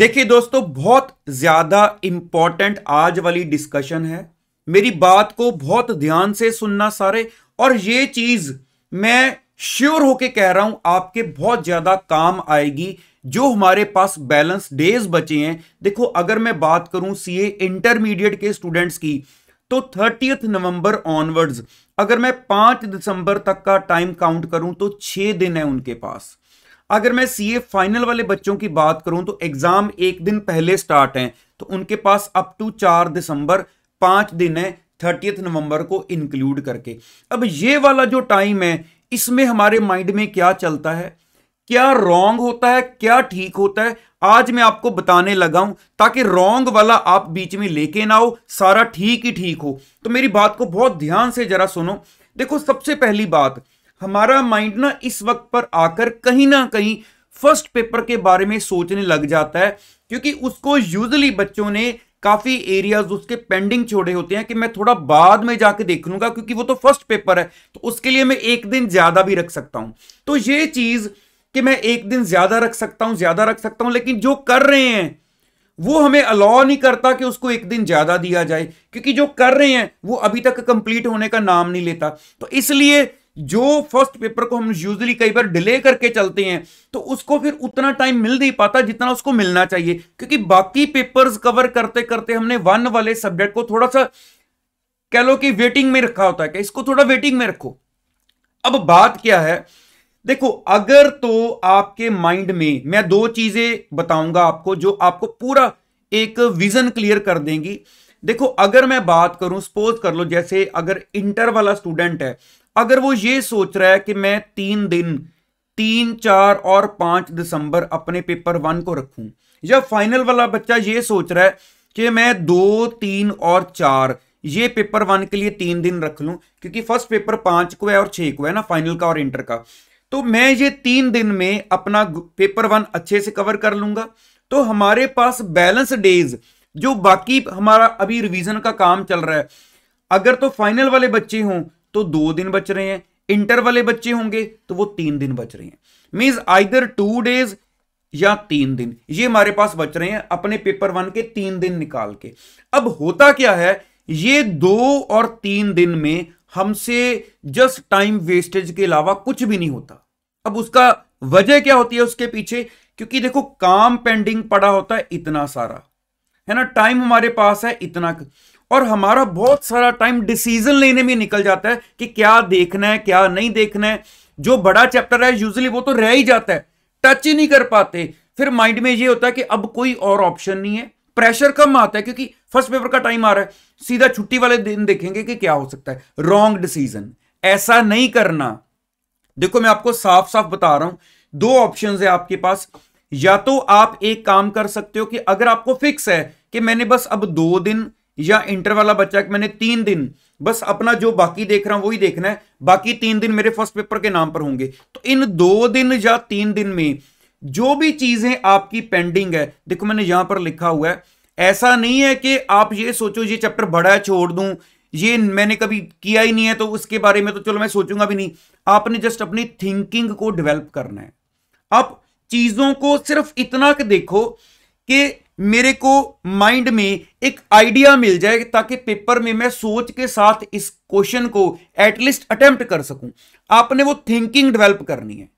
देखिए दोस्तों बहुत ज्यादा इंपॉर्टेंट आज वाली डिस्कशन है मेरी बात को बहुत ध्यान से सुनना सारे और ये चीज मैं श्योर होके कह रहा हूं आपके बहुत ज्यादा काम आएगी जो हमारे पास बैलेंस डेज बचे हैं देखो अगर मैं बात करूं सीए इंटरमीडिएट के स्टूडेंट्स की तो थर्टीथ नवंबर ऑनवर्ड्स अगर मैं पांच दिसंबर तक का टाइम काउंट करूं तो छह दिन है उनके पास अगर मैं सीए फाइनल वाले बच्चों की बात करूं तो एग्जाम एक दिन पहले स्टार्ट हैं तो उनके पास अप टू चार दिसंबर पांच दिन है थर्टियथ नवंबर को इंक्लूड करके अब ये वाला जो टाइम है इसमें हमारे माइंड में क्या चलता है क्या रॉन्ग होता है क्या ठीक होता है आज मैं आपको बताने लगा हूं ताकि रॉन्ग वाला आप बीच में लेके ना हो सारा ठीक ही ठीक हो तो मेरी बात को बहुत ध्यान से जरा सुनो देखो सबसे पहली बात हमारा माइंड ना इस वक्त पर आकर कहीं ना कहीं फर्स्ट पेपर के बारे में सोचने लग जाता है क्योंकि उसको यूजली बच्चों ने काफी एरियाज उसके पेंडिंग छोड़े होते हैं कि मैं थोड़ा बाद में जाके देख लूंगा क्योंकि वो तो फर्स्ट पेपर है तो उसके लिए मैं एक दिन ज्यादा भी रख सकता हूं तो ये चीज कि मैं एक दिन ज्यादा रख सकता हूं ज्यादा रख सकता हूं लेकिन जो कर रहे हैं वो हमें अलाउ नहीं करता कि उसको एक दिन ज्यादा दिया जाए क्योंकि जो कर रहे हैं वो अभी तक कंप्लीट होने का नाम नहीं लेता तो इसलिए जो फर्स्ट पेपर को हम यूजली कई बार डिले करके चलते हैं तो उसको फिर उतना टाइम मिल नहीं पाता जितना उसको मिलना चाहिए क्योंकि बाकी पेपर्स कवर करते करते हमने वन वाले सब्जेक्ट को थोड़ा सा कह लो कि वेटिंग में रखा होता है कि इसको थोड़ा वेटिंग में रखो अब बात क्या है देखो अगर तो आपके माइंड में मैं दो चीजें बताऊंगा आपको जो आपको पूरा एक विजन क्लियर कर देंगी देखो अगर मैं बात करूं सपोज कर लो जैसे अगर इंटर वाला स्टूडेंट है अगर वो ये सोच रहा है कि मैं तीन दिन तीन चार और पांच दिसंबर अपने पेपर वन को रखूं या फाइनल वाला बच्चा ये सोच रहा है कि मैं दो तीन और चार ये पेपर वन के लिए तीन दिन रख लूं क्योंकि फर्स्ट पेपर पांच को है और छह को है ना फाइनल का और इंटर का तो मैं ये तीन दिन में अपना पेपर वन अच्छे से कवर कर लूंगा तो हमारे पास बैलेंस डेज जो बाकी हमारा अभी रिवीजन का काम चल रहा है अगर तो फाइनल वाले बच्चे हों तो दो दिन बच रहे हैं इंटर वाले बच्चे होंगे तो वो तीन दिन बच रहे हैं मीन्स आइदर टू डेज या तीन दिन ये हमारे पास बच रहे हैं अपने पेपर वन के तीन दिन निकाल के अब होता क्या है ये दो और तीन दिन में हमसे जस्ट टाइम वेस्टेज के अलावा कुछ भी नहीं होता अब उसका वजह क्या होती है उसके पीछे क्योंकि देखो काम पेंडिंग पड़ा होता है इतना सारा है ना टाइम हमारे पास है इतना और हमारा बहुत सारा टाइम डिसीजन लेने में निकल जाता है कि क्या देखना है क्या नहीं देखना है जो बड़ा चैप्टर है यूजली वो तो रह ही जाता है टच ही नहीं कर पाते फिर माइंड में ये होता है कि अब कोई और ऑप्शन नहीं है प्रेशर कम आता है क्योंकि फर्स्ट पेपर का टाइम आ रहा है सीधा छुट्टी वाले दिन देखेंगे कि क्या हो सकता है रॉन्ग डिसीजन ऐसा नहीं करना देखो मैं आपको साफ साफ बता रहा हूं दो ऑप्शन है आपके पास या तो आप एक काम कर सकते हो कि अगर आपको फिक्स है कि मैंने बस अब दो दिन या इंटर वाला बच्चा मैंने तीन दिन बस अपना जो बाकी देख रहा हूं वही देखना है बाकी तीन दिन मेरे फर्स्ट पेपर के नाम पर होंगे तो इन दो दिन या तीन दिन में जो भी चीजें आपकी पेंडिंग है देखो मैंने यहां पर लिखा हुआ है ऐसा नहीं है कि आप ये सोचो ये चैप्टर बड़ा है छोड़ दूं ये मैंने कभी किया ही नहीं है तो उसके बारे में तो चलो मैं सोचूंगा भी नहीं आपने जस्ट अपनी थिंकिंग को डेवलप करना है आप चीजों को सिर्फ इतना के देखो कि मेरे को माइंड में एक आइडिया मिल जाए ताकि पेपर में मैं सोच के साथ इस क्वेश्चन को एटलीस्ट अटेम्प्ट कर सकूं आपने वो थिंकिंग डेवलप करनी है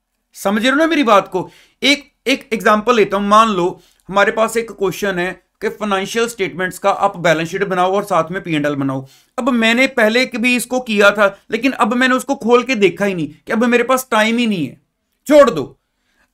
समझ रहे हो ना मेरी बात को एक एक एग्जांपल लेता हूं मान लो हमारे पास एक क्वेश्चन है कि फाइनेंशियल स्टेटमेंट्स का आप बैलेंस शीट बनाओ और साथ में पी एंड एल बनाओ अब मैंने पहले भी इसको किया था लेकिन अब मैंने उसको खोल के देखा ही नहीं कि अब मेरे पास टाइम ही नहीं है छोड़ दो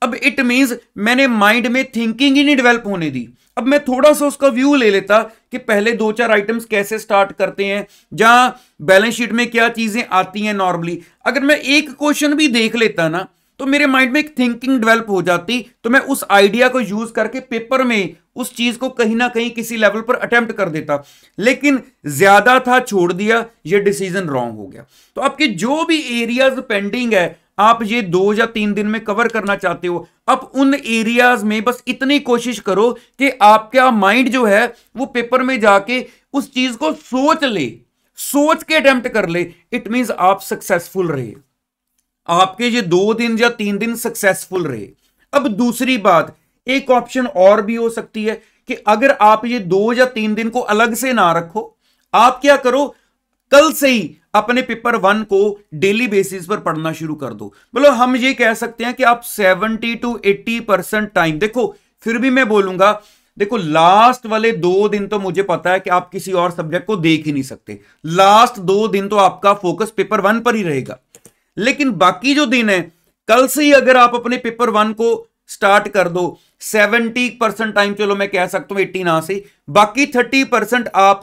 अब इट मीन्स मैंने माइंड में थिंकिंग ही नहीं डेवलप होने दी अब मैं थोड़ा सा उसका व्यू ले लेता कि पहले दो चार आइटम्स कैसे स्टार्ट करते हैं जहां बैलेंस शीट में क्या चीजें आती हैं नॉर्मली अगर मैं एक क्वेश्चन भी देख लेता ना तो मेरे माइंड में एक थिंकिंग डेवलप हो जाती तो मैं उस आइडिया को यूज करके पेपर में उस चीज को कहीं ना कहीं किसी लेवल पर अटेम्प्ट कर देता लेकिन ज्यादा था छोड़ दिया ये डिसीजन रॉन्ग हो गया तो आपके जो भी एरियाज पेंडिंग है आप ये दो या तीन दिन में कवर करना चाहते हो अब उन एरियाज में बस इतनी कोशिश करो कि आपका माइंड जो है वो पेपर में जाके उस चीज को सोच ले सोच के अटेम्प्ट कर ले इट मीन्स आप सक्सेसफुल रहे आपके ये दो दिन या तीन दिन सक्सेसफुल रहे अब दूसरी बात एक ऑप्शन और भी हो सकती है कि अगर आप ये दो या तीन दिन को अलग से ना रखो आप क्या करो कल से ही अपने पेपर वन को डेली बेसिस पर पढ़ना शुरू कर दो बोलो हम ये कह सकते हैं कि आप 70 टू 80 परसेंट टाइम देखो फिर भी मैं बोलूंगा देखो लास्ट वाले दो दिन तो मुझे पता है कि आप किसी और सब्जेक्ट को देख ही नहीं सकते लास्ट दो दिन तो आपका फोकस पेपर वन पर ही रहेगा लेकिन बाकी जो दिन है कल से ही अगर आप अपने पेपर वन को स्टार्ट कर दो सेवेंटी परसेंट टाइम चलो मैं कह सकता हूं एट्टी ना से बाकी थर्टी परसेंट आप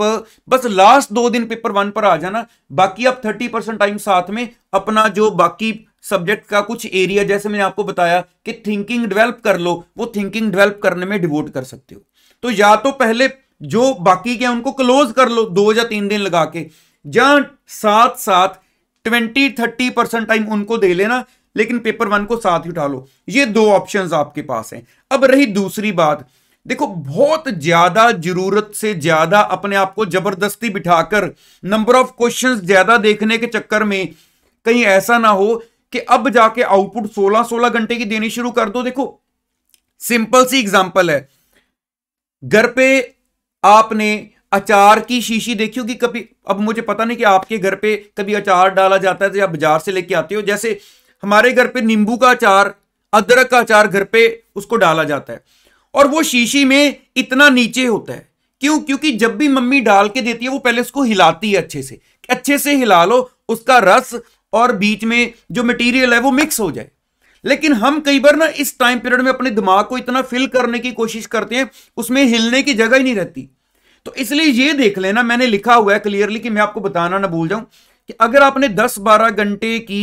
बस लास्ट दो दिन पेपर वन पर आ जाना बाकी आप थर्टी परसेंट टाइम साथ में अपना जो बाकी सब्जेक्ट का कुछ एरिया जैसे मैंने आपको बताया कि थिंकिंग डेवलप कर लो वो थिंकिंग डेवलप करने में डिवोट कर सकते हो तो या तो पहले जो बाकी क्या उनको क्लोज कर लो दो या तीन दिन लगा के या साथ साथ ट्वेंटी थर्टी परसेंट टाइम उनको दे लेना लेकिन पेपर वन को साथ ही उठा लो ये दो ऑप्शन आपके पास हैं अब रही दूसरी बात देखो बहुत ज्यादा जरूरत से ज्यादा अपने आप को जबरदस्ती बिठाकर नंबर ऑफ क्वेश्चंस ज्यादा देखने के चक्कर में कहीं ऐसा ना हो कि अब जाके आउटपुट 16-16 घंटे की देनी शुरू कर दो देखो सिंपल सी एग्जांपल है घर पे आपने अचार की शीशी देखी होगी कभी अब मुझे पता नहीं कि आपके घर पे कभी अचार डाला जाता है तो या बाजार से लेके आते हो जैसे हमारे घर पे नींबू का अचार अदरक का अचार घर पे उसको डाला जाता है और वो शीशी में इतना नीचे होता है क्यों क्योंकि जब भी मम्मी डाल के देती है वो पहले उसको हिलाती है अच्छे से अच्छे से हिला लो उसका रस और बीच में जो मटेरियल है वो मिक्स हो जाए लेकिन हम कई बार ना इस टाइम पीरियड में अपने दिमाग को इतना फिल करने की कोशिश करते हैं उसमें हिलने की जगह ही नहीं रहती तो इसलिए ये देख लेना मैंने लिखा हुआ है क्लियरली कि मैं आपको बताना ना भूल जाऊं कि अगर आपने 10-12 घंटे की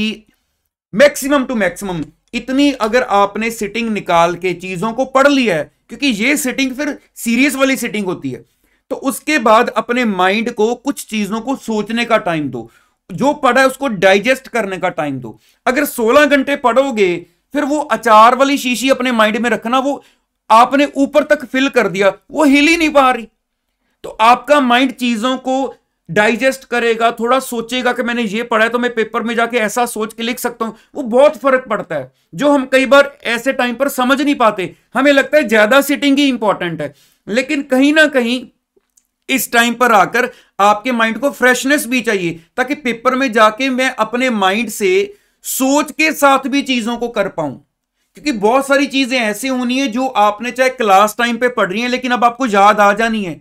मैक्सिमम टू मैक्सिमम इतनी अगर आपने सिटिंग निकाल के चीजों को पढ़ लिया है क्योंकि ये सिटिंग फिर सीरियस वाली सिटिंग होती है तो उसके बाद अपने माइंड को कुछ चीजों को सोचने का टाइम दो जो पढ़ा है उसको डाइजेस्ट करने का टाइम दो अगर 16 घंटे पढ़ोगे फिर वो अचार वाली शीशी अपने माइंड में रखना वो आपने ऊपर तक फिल कर दिया वो हिल ही नहीं पा रही तो आपका माइंड चीजों को डाइजेस्ट करेगा थोड़ा सोचेगा कि मैंने ये पढ़ा है तो मैं पेपर में जाके ऐसा सोच के लिख सकता हूं वो बहुत फर्क पड़ता है जो हम कई बार ऐसे टाइम पर समझ नहीं पाते हमें लगता है ज्यादा सिटिंग ही इंपॉर्टेंट है लेकिन कहीं ना कहीं इस टाइम पर आकर आपके माइंड को फ्रेशनेस भी चाहिए ताकि पेपर में जाके मैं अपने माइंड से सोच के साथ भी चीजों को कर पाऊं क्योंकि बहुत सारी चीजें ऐसी होनी है जो आपने चाहे क्लास टाइम पे पढ़ रही हैं लेकिन अब आपको याद आ जानी है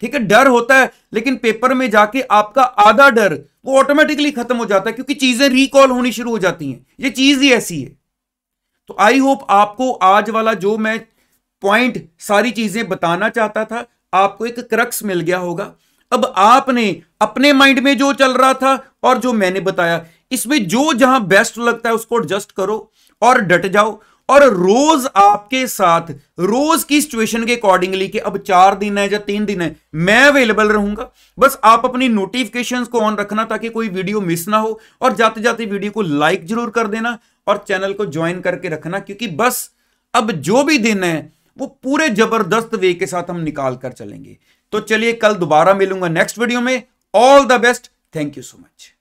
ठीक है डर होता है लेकिन पेपर में जाके आपका आधा डर वो ऑटोमेटिकली खत्म हो जाता है क्योंकि चीजें रिकॉल होनी शुरू हो जाती हैं ये चीज ही ऐसी है तो आई होप आपको आज वाला जो मैं पॉइंट सारी चीजें बताना चाहता था आपको एक क्रक्स मिल गया होगा अब आपने अपने माइंड में जो चल रहा था और जो मैंने बताया इसमें जो जहां बेस्ट लगता है उसको एडजस्ट करो और डट जाओ और रोज आपके साथ रोज की सिचुएशन के अकॉर्डिंगली कि अब चार दिन है या तीन दिन है मैं अवेलेबल रहूंगा बस आप अपनी नोटिफिकेशंस को ऑन रखना ताकि कोई वीडियो मिस ना हो और जाते जाते वीडियो को लाइक जरूर कर देना और चैनल को ज्वाइन करके रखना क्योंकि बस अब जो भी दिन है वो पूरे जबरदस्त वे के साथ हम निकाल कर चलेंगे तो चलिए कल दोबारा मिलूंगा नेक्स्ट वीडियो में all the best thank you so much